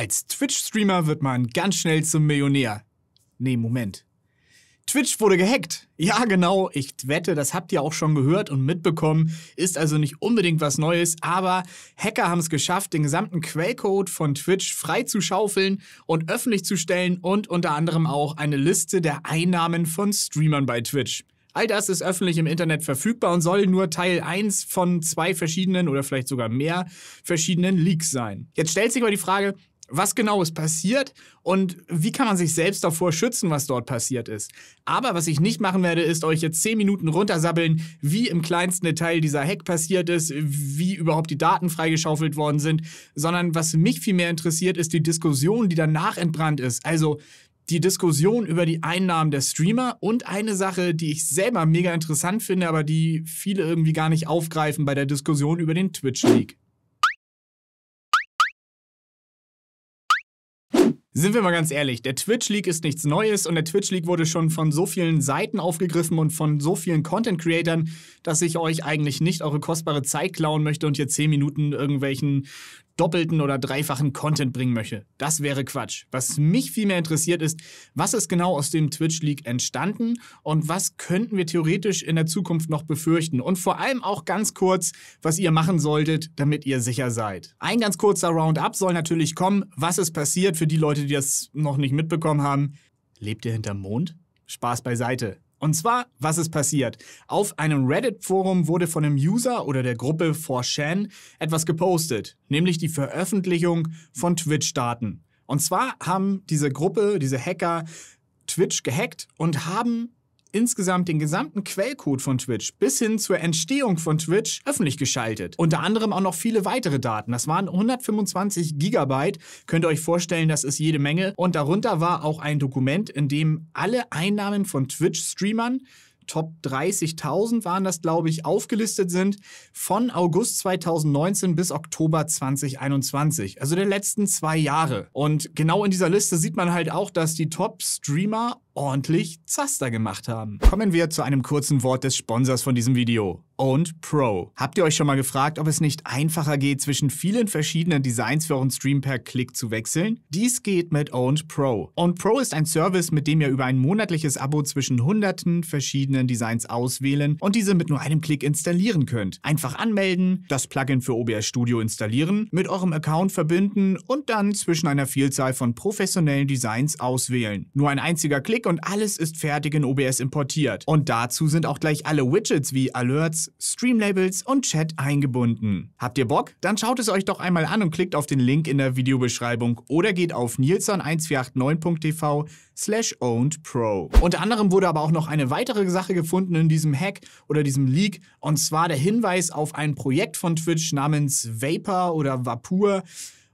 Als Twitch-Streamer wird man ganz schnell zum Millionär. Nee, Moment. Twitch wurde gehackt. Ja, genau. Ich wette, das habt ihr auch schon gehört und mitbekommen. Ist also nicht unbedingt was Neues, aber Hacker haben es geschafft, den gesamten Quellcode von Twitch frei zu schaufeln und öffentlich zu stellen und unter anderem auch eine Liste der Einnahmen von Streamern bei Twitch. All das ist öffentlich im Internet verfügbar und soll nur Teil 1 von zwei verschiedenen oder vielleicht sogar mehr verschiedenen Leaks sein. Jetzt stellt sich aber die Frage, was genau ist passiert und wie kann man sich selbst davor schützen, was dort passiert ist. Aber was ich nicht machen werde, ist euch jetzt 10 Minuten runtersabbeln, wie im kleinsten Detail dieser Hack passiert ist, wie überhaupt die Daten freigeschaufelt worden sind, sondern was mich viel mehr interessiert, ist die Diskussion, die danach entbrannt ist. Also die Diskussion über die Einnahmen der Streamer und eine Sache, die ich selber mega interessant finde, aber die viele irgendwie gar nicht aufgreifen bei der Diskussion über den Twitch-League. Sind wir mal ganz ehrlich, der Twitch-Leak ist nichts Neues und der Twitch-Leak wurde schon von so vielen Seiten aufgegriffen und von so vielen Content-Creatern, dass ich euch eigentlich nicht eure kostbare Zeit klauen möchte und hier 10 Minuten irgendwelchen doppelten oder dreifachen Content bringen möchte. Das wäre Quatsch. Was mich viel mehr interessiert ist, was ist genau aus dem Twitch League entstanden und was könnten wir theoretisch in der Zukunft noch befürchten und vor allem auch ganz kurz, was ihr machen solltet, damit ihr sicher seid. Ein ganz kurzer Roundup soll natürlich kommen, was ist passiert für die Leute, die das noch nicht mitbekommen haben. Lebt ihr hinterm Mond? Spaß beiseite. Und zwar, was ist passiert? Auf einem Reddit-Forum wurde von einem User oder der Gruppe 4chan etwas gepostet, nämlich die Veröffentlichung von Twitch-Daten. Und zwar haben diese Gruppe, diese Hacker, Twitch gehackt und haben insgesamt den gesamten Quellcode von Twitch bis hin zur Entstehung von Twitch öffentlich geschaltet. Unter anderem auch noch viele weitere Daten. Das waren 125 Gigabyte. Könnt ihr euch vorstellen, das ist jede Menge. Und darunter war auch ein Dokument, in dem alle Einnahmen von Twitch-Streamern Top 30.000 waren das, glaube ich, aufgelistet sind von August 2019 bis Oktober 2021, also der letzten zwei Jahre. Und genau in dieser Liste sieht man halt auch, dass die Top-Streamer ordentlich Zaster gemacht haben. Kommen wir zu einem kurzen Wort des Sponsors von diesem Video. Owned Pro. Habt ihr euch schon mal gefragt, ob es nicht einfacher geht, zwischen vielen verschiedenen Designs für euren Stream per Klick zu wechseln? Dies geht mit Owned Pro. Owned Pro ist ein Service, mit dem ihr über ein monatliches Abo zwischen hunderten verschiedenen Designs auswählen und diese mit nur einem Klick installieren könnt. Einfach anmelden, das Plugin für OBS Studio installieren, mit eurem Account verbinden und dann zwischen einer Vielzahl von professionellen Designs auswählen. Nur ein einziger Klick und alles ist fertig in OBS importiert. Und dazu sind auch gleich alle Widgets wie Alerts, Streamlabels und Chat eingebunden. Habt ihr Bock? Dann schaut es euch doch einmal an und klickt auf den Link in der Videobeschreibung oder geht auf nilson 1489tv slash ownedpro. Unter anderem wurde aber auch noch eine weitere Sache gefunden in diesem Hack oder diesem Leak und zwar der Hinweis auf ein Projekt von Twitch namens Vapor oder Vapur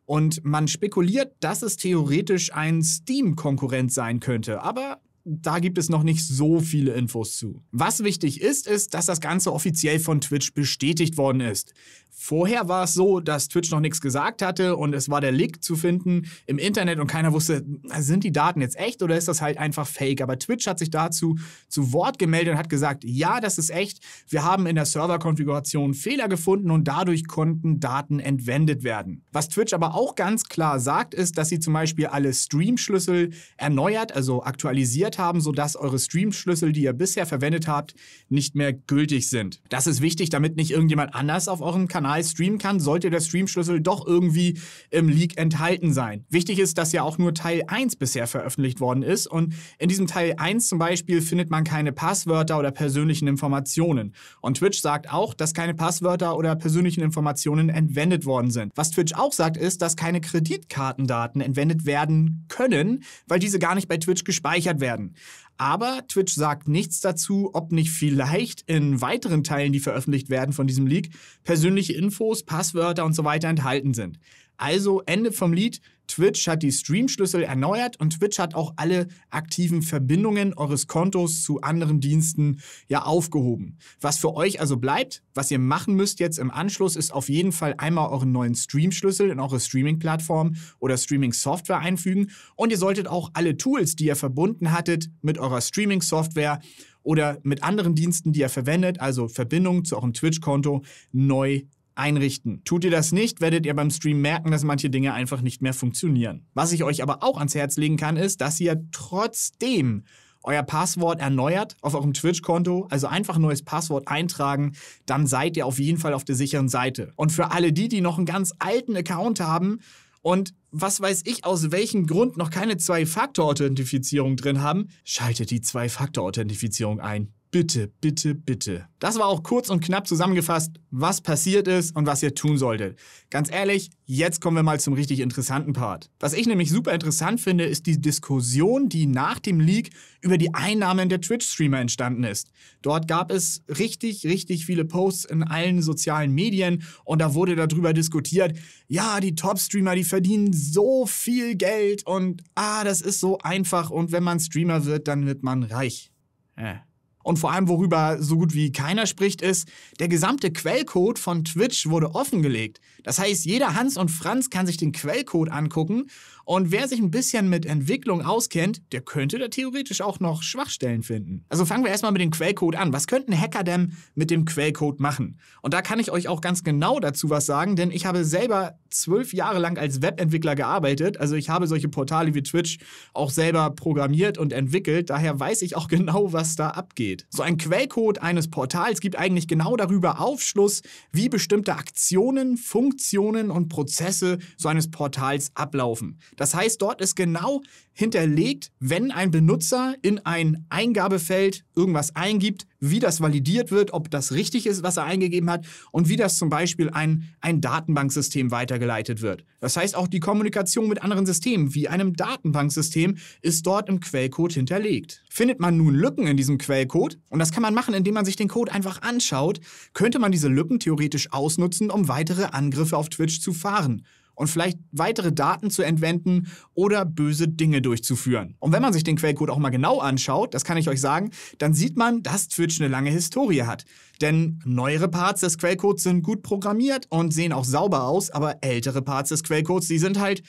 und man spekuliert, dass es theoretisch ein Steam-Konkurrent sein könnte, aber da gibt es noch nicht so viele Infos zu. Was wichtig ist, ist, dass das Ganze offiziell von Twitch bestätigt worden ist. Vorher war es so, dass Twitch noch nichts gesagt hatte und es war der Leak zu finden im Internet und keiner wusste, sind die Daten jetzt echt oder ist das halt einfach fake? Aber Twitch hat sich dazu zu Wort gemeldet und hat gesagt, ja, das ist echt. Wir haben in der Serverkonfiguration Fehler gefunden und dadurch konnten Daten entwendet werden. Was Twitch aber auch ganz klar sagt, ist, dass sie zum Beispiel alle Stream-Schlüssel erneuert, also aktualisiert haben, sodass eure Stream-Schlüssel, die ihr bisher verwendet habt, nicht mehr gültig sind. Das ist wichtig, damit nicht irgendjemand anders auf eurem Kanal Kanal streamen kann, sollte der Streamschlüssel doch irgendwie im Leak enthalten sein. Wichtig ist, dass ja auch nur Teil 1 bisher veröffentlicht worden ist und in diesem Teil 1 zum Beispiel findet man keine Passwörter oder persönlichen Informationen. Und Twitch sagt auch, dass keine Passwörter oder persönlichen Informationen entwendet worden sind. Was Twitch auch sagt, ist, dass keine Kreditkartendaten entwendet werden können, weil diese gar nicht bei Twitch gespeichert werden. Aber Twitch sagt nichts dazu, ob nicht vielleicht in weiteren Teilen, die veröffentlicht werden von diesem Leak, persönliche Infos, Passwörter und so weiter enthalten sind. Also Ende vom Lied, Twitch hat die Streamschlüssel erneuert und Twitch hat auch alle aktiven Verbindungen eures Kontos zu anderen Diensten ja aufgehoben. Was für euch also bleibt, was ihr machen müsst jetzt im Anschluss, ist auf jeden Fall einmal euren neuen Streamschlüssel in eure Streaming-Plattform oder Streaming-Software einfügen und ihr solltet auch alle Tools, die ihr verbunden hattet mit eurer Streaming-Software oder mit anderen Diensten, die ihr verwendet, also Verbindungen zu eurem Twitch-Konto, neu einrichten. Tut ihr das nicht, werdet ihr beim Stream merken, dass manche Dinge einfach nicht mehr funktionieren. Was ich euch aber auch ans Herz legen kann, ist, dass ihr trotzdem euer Passwort erneuert auf eurem Twitch-Konto, also einfach ein neues Passwort eintragen, dann seid ihr auf jeden Fall auf der sicheren Seite. Und für alle die, die noch einen ganz alten Account haben und was weiß ich, aus welchem Grund noch keine Zwei-Faktor-Authentifizierung drin haben, schaltet die Zwei-Faktor-Authentifizierung ein bitte, bitte, bitte. Das war auch kurz und knapp zusammengefasst, was passiert ist und was ihr tun solltet. Ganz ehrlich, jetzt kommen wir mal zum richtig interessanten Part. Was ich nämlich super interessant finde, ist die Diskussion, die nach dem Leak über die Einnahmen der Twitch-Streamer entstanden ist. Dort gab es richtig, richtig viele Posts in allen sozialen Medien und da wurde darüber diskutiert, ja, die Top-Streamer, die verdienen so viel Geld und ah, das ist so einfach und wenn man Streamer wird, dann wird man reich. Äh. Und vor allem, worüber so gut wie keiner spricht, ist, der gesamte Quellcode von Twitch wurde offengelegt. Das heißt, jeder Hans und Franz kann sich den Quellcode angucken und wer sich ein bisschen mit Entwicklung auskennt, der könnte da theoretisch auch noch Schwachstellen finden. Also fangen wir erstmal mit dem Quellcode an. Was könnten Hacker denn mit dem Quellcode machen? Und da kann ich euch auch ganz genau dazu was sagen, denn ich habe selber zwölf Jahre lang als Webentwickler gearbeitet. Also ich habe solche Portale wie Twitch auch selber programmiert und entwickelt. Daher weiß ich auch genau, was da abgeht steht. So ein Quellcode eines Portals gibt eigentlich genau darüber Aufschluss, wie bestimmte Aktionen, Funktionen und Prozesse so eines Portals ablaufen. Das heißt, dort ist genau hinterlegt, wenn ein Benutzer in ein Eingabefeld irgendwas eingibt, wie das validiert wird, ob das richtig ist, was er eingegeben hat und wie das zum Beispiel ein, ein Datenbanksystem weitergeleitet wird. Das heißt, auch die Kommunikation mit anderen Systemen, wie einem Datenbanksystem, ist dort im Quellcode hinterlegt. Findet man nun Lücken in diesem Quellcode, und das kann man machen, indem man sich den Code einfach anschaut, könnte man diese Lücken theoretisch ausnutzen, um weitere Angriffe auf Twitch zu fahren und vielleicht weitere Daten zu entwenden oder böse Dinge durchzuführen. Und wenn man sich den Quellcode auch mal genau anschaut, das kann ich euch sagen, dann sieht man, dass Twitch eine lange Historie hat. Denn neuere Parts des Quellcodes sind gut programmiert und sehen auch sauber aus, aber ältere Parts des Quellcodes, die sind halt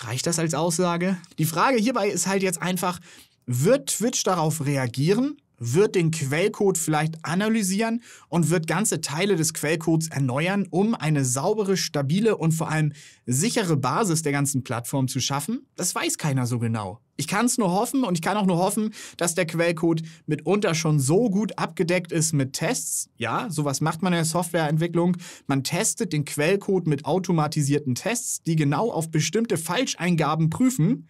Reicht das als Aussage? Die Frage hierbei ist halt jetzt einfach, wird Twitch darauf reagieren wird den Quellcode vielleicht analysieren und wird ganze Teile des Quellcodes erneuern, um eine saubere, stabile und vor allem sichere Basis der ganzen Plattform zu schaffen? Das weiß keiner so genau. Ich kann es nur hoffen und ich kann auch nur hoffen, dass der Quellcode mitunter schon so gut abgedeckt ist mit Tests. Ja, sowas macht man in der Softwareentwicklung. Man testet den Quellcode mit automatisierten Tests, die genau auf bestimmte Falscheingaben prüfen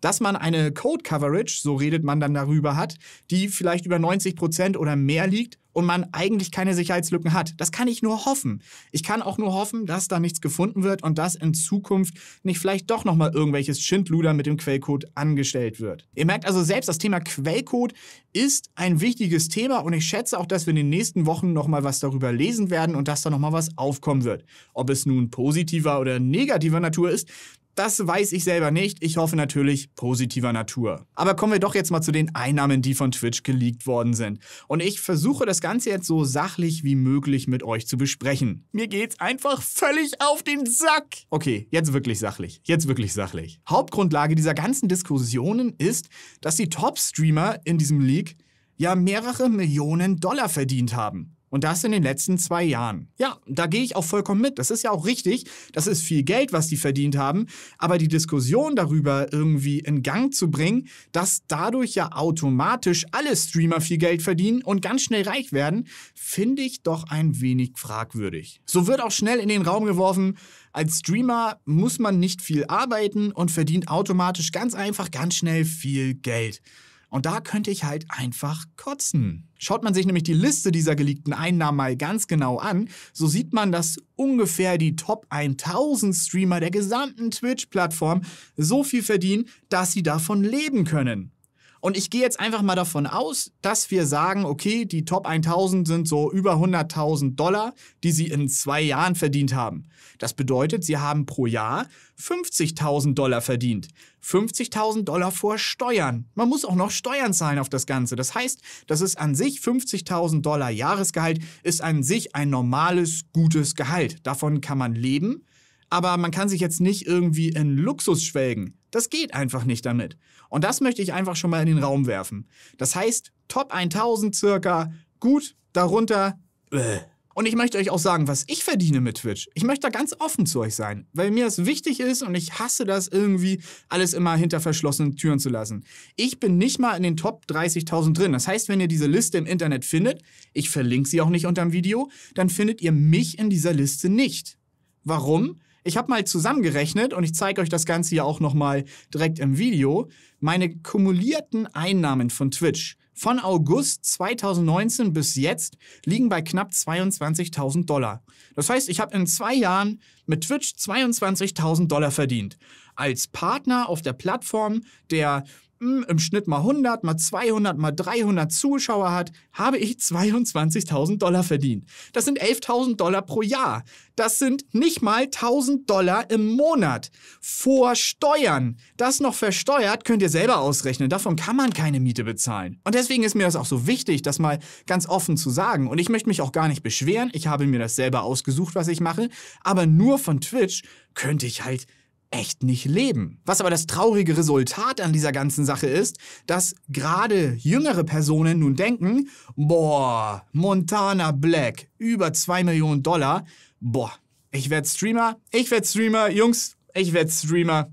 dass man eine Code Coverage, so redet man dann darüber, hat, die vielleicht über 90 Prozent oder mehr liegt und man eigentlich keine Sicherheitslücken hat. Das kann ich nur hoffen. Ich kann auch nur hoffen, dass da nichts gefunden wird und dass in Zukunft nicht vielleicht doch nochmal irgendwelches Schindluder mit dem Quellcode angestellt wird. Ihr merkt also selbst, das Thema Quellcode ist ein wichtiges Thema und ich schätze auch, dass wir in den nächsten Wochen nochmal was darüber lesen werden und dass da nochmal was aufkommen wird. Ob es nun positiver oder negativer Natur ist, das weiß ich selber nicht. Ich hoffe natürlich positiver Natur. Aber kommen wir doch jetzt mal zu den Einnahmen, die von Twitch geleakt worden sind. Und ich versuche das Ganze jetzt so sachlich wie möglich mit euch zu besprechen. Mir geht's einfach völlig auf den Sack. Okay, jetzt wirklich sachlich. Jetzt wirklich sachlich. Hauptgrundlage dieser ganzen Diskussionen ist, dass die Top-Streamer in diesem Leak ja mehrere Millionen Dollar verdient haben. Und das in den letzten zwei Jahren. Ja, da gehe ich auch vollkommen mit. Das ist ja auch richtig. Das ist viel Geld, was die verdient haben. Aber die Diskussion darüber irgendwie in Gang zu bringen, dass dadurch ja automatisch alle Streamer viel Geld verdienen und ganz schnell reich werden, finde ich doch ein wenig fragwürdig. So wird auch schnell in den Raum geworfen, als Streamer muss man nicht viel arbeiten und verdient automatisch ganz einfach ganz schnell viel Geld. Und da könnte ich halt einfach kotzen. Schaut man sich nämlich die Liste dieser geleakten Einnahmen mal ganz genau an, so sieht man, dass ungefähr die Top 1000 Streamer der gesamten Twitch-Plattform so viel verdienen, dass sie davon leben können. Und ich gehe jetzt einfach mal davon aus, dass wir sagen, okay, die Top 1000 sind so über 100.000 Dollar, die sie in zwei Jahren verdient haben. Das bedeutet, sie haben pro Jahr 50.000 Dollar verdient. 50.000 Dollar vor Steuern. Man muss auch noch Steuern zahlen auf das Ganze. Das heißt, das ist an sich 50.000 Dollar Jahresgehalt, ist an sich ein normales, gutes Gehalt. Davon kann man leben. Aber man kann sich jetzt nicht irgendwie in Luxus schwelgen. Das geht einfach nicht damit. Und das möchte ich einfach schon mal in den Raum werfen. Das heißt, Top 1000 circa, gut, darunter, Bäh. Und ich möchte euch auch sagen, was ich verdiene mit Twitch. Ich möchte da ganz offen zu euch sein, weil mir das wichtig ist und ich hasse das irgendwie, alles immer hinter verschlossenen Türen zu lassen. Ich bin nicht mal in den Top 30.000 drin. Das heißt, wenn ihr diese Liste im Internet findet, ich verlinke sie auch nicht unterm Video, dann findet ihr mich in dieser Liste nicht. Warum? Ich habe mal zusammengerechnet und ich zeige euch das Ganze ja auch nochmal direkt im Video. Meine kumulierten Einnahmen von Twitch von August 2019 bis jetzt liegen bei knapp 22.000 Dollar. Das heißt, ich habe in zwei Jahren mit Twitch 22.000 Dollar verdient. Als Partner auf der Plattform, der mh, im Schnitt mal 100, mal 200, mal 300 Zuschauer hat, habe ich 22.000 Dollar verdient. Das sind 11.000 Dollar pro Jahr. Das sind nicht mal 1.000 Dollar im Monat vor Steuern. Das noch versteuert könnt ihr selber ausrechnen. Davon kann man keine Miete bezahlen. Und deswegen ist mir das auch so wichtig, das mal ganz offen zu sagen. Und ich möchte mich auch gar nicht beschweren. Ich habe mir das selber ausgesucht, was ich mache. Aber nur von Twitch könnte ich halt echt nicht leben. Was aber das traurige Resultat an dieser ganzen Sache ist, dass gerade jüngere Personen nun denken, boah, Montana Black, über 2 Millionen Dollar, boah, ich werde Streamer, ich werde Streamer, Jungs, ich werde Streamer.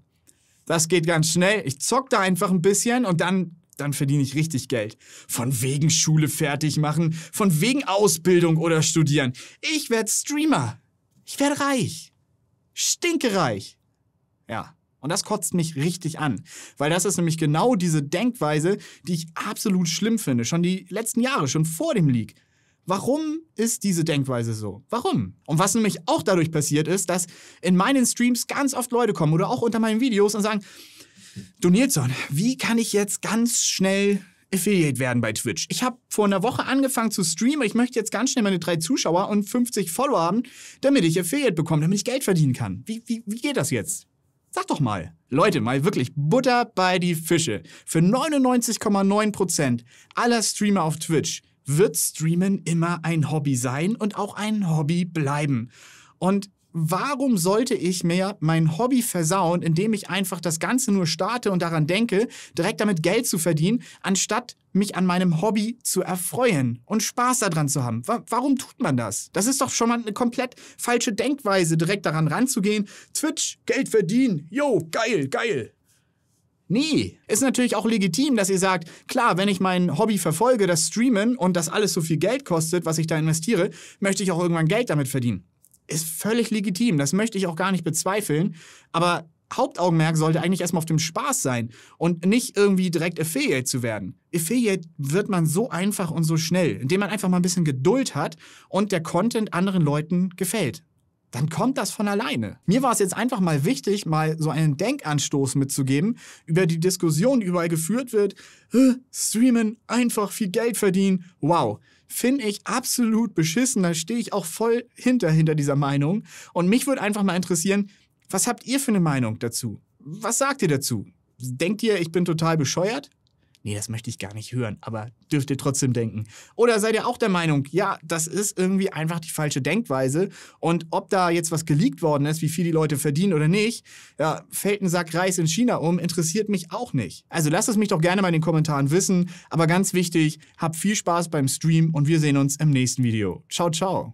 Das geht ganz schnell. Ich zock da einfach ein bisschen und dann dann verdiene ich richtig Geld. Von wegen Schule fertig machen, von wegen Ausbildung oder studieren. Ich werde Streamer. Ich werde reich. Stinkereich. Ja. Und das kotzt mich richtig an, weil das ist nämlich genau diese Denkweise, die ich absolut schlimm finde, schon die letzten Jahre, schon vor dem Leak. Warum ist diese Denkweise so? Warum? Und was nämlich auch dadurch passiert ist, dass in meinen Streams ganz oft Leute kommen oder auch unter meinen Videos und sagen, du Nilsson, wie kann ich jetzt ganz schnell Affiliate werden bei Twitch? Ich habe vor einer Woche angefangen zu streamen, ich möchte jetzt ganz schnell meine drei Zuschauer und 50 Follower haben, damit ich Affiliate bekomme, damit ich Geld verdienen kann. Wie, wie, wie geht das jetzt? Sag doch mal, Leute, mal wirklich Butter bei die Fische. Für 99,9% aller Streamer auf Twitch wird Streamen immer ein Hobby sein und auch ein Hobby bleiben. Und warum sollte ich mir mein Hobby versauen, indem ich einfach das Ganze nur starte und daran denke, direkt damit Geld zu verdienen, anstatt mich an meinem Hobby zu erfreuen und Spaß daran zu haben. Warum tut man das? Das ist doch schon mal eine komplett falsche Denkweise, direkt daran ranzugehen. Twitch, Geld verdienen, Jo, geil, geil. Nee, ist natürlich auch legitim, dass ihr sagt, klar, wenn ich mein Hobby verfolge, das Streamen und das alles so viel Geld kostet, was ich da investiere, möchte ich auch irgendwann Geld damit verdienen ist völlig legitim. Das möchte ich auch gar nicht bezweifeln. Aber Hauptaugenmerk sollte eigentlich erstmal auf dem Spaß sein und nicht irgendwie direkt Affiliate zu werden. Affiliate wird man so einfach und so schnell, indem man einfach mal ein bisschen Geduld hat und der Content anderen Leuten gefällt dann kommt das von alleine. Mir war es jetzt einfach mal wichtig, mal so einen Denkanstoß mitzugeben über die Diskussion, die überall geführt wird. Äh, streamen, einfach viel Geld verdienen. Wow finde ich absolut beschissen. Da stehe ich auch voll hinter, hinter dieser Meinung. Und mich würde einfach mal interessieren, was habt ihr für eine Meinung dazu? Was sagt ihr dazu? Denkt ihr, ich bin total bescheuert? nee, das möchte ich gar nicht hören, aber dürft ihr trotzdem denken. Oder seid ihr auch der Meinung, ja, das ist irgendwie einfach die falsche Denkweise und ob da jetzt was geleakt worden ist, wie viel die Leute verdienen oder nicht, ja, fällt ein Sack Reis in China um, interessiert mich auch nicht. Also lasst es mich doch gerne mal in den Kommentaren wissen, aber ganz wichtig, habt viel Spaß beim Stream und wir sehen uns im nächsten Video. Ciao, ciao.